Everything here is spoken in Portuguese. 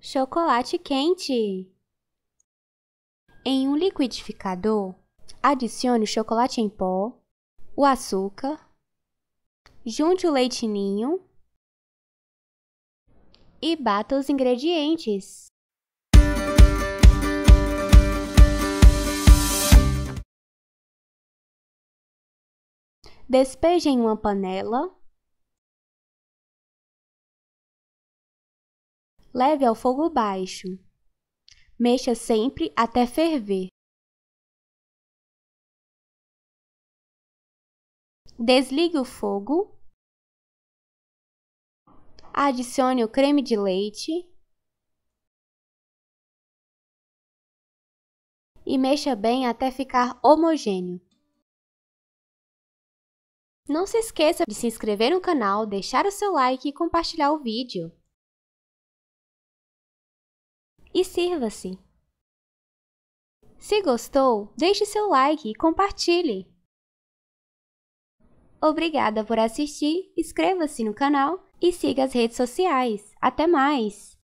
chocolate quente. Em um liquidificador, adicione o chocolate em pó, o açúcar, junte o leite ninho e bata os ingredientes. Despeje em uma panela Leve ao fogo baixo. Mexa sempre até ferver. Desligue o fogo. Adicione o creme de leite. E mexa bem até ficar homogêneo. Não se esqueça de se inscrever no canal, deixar o seu like e compartilhar o vídeo e sirva-se. Se gostou, deixe seu like e compartilhe. Obrigada por assistir, inscreva-se no canal e siga as redes sociais. Até mais!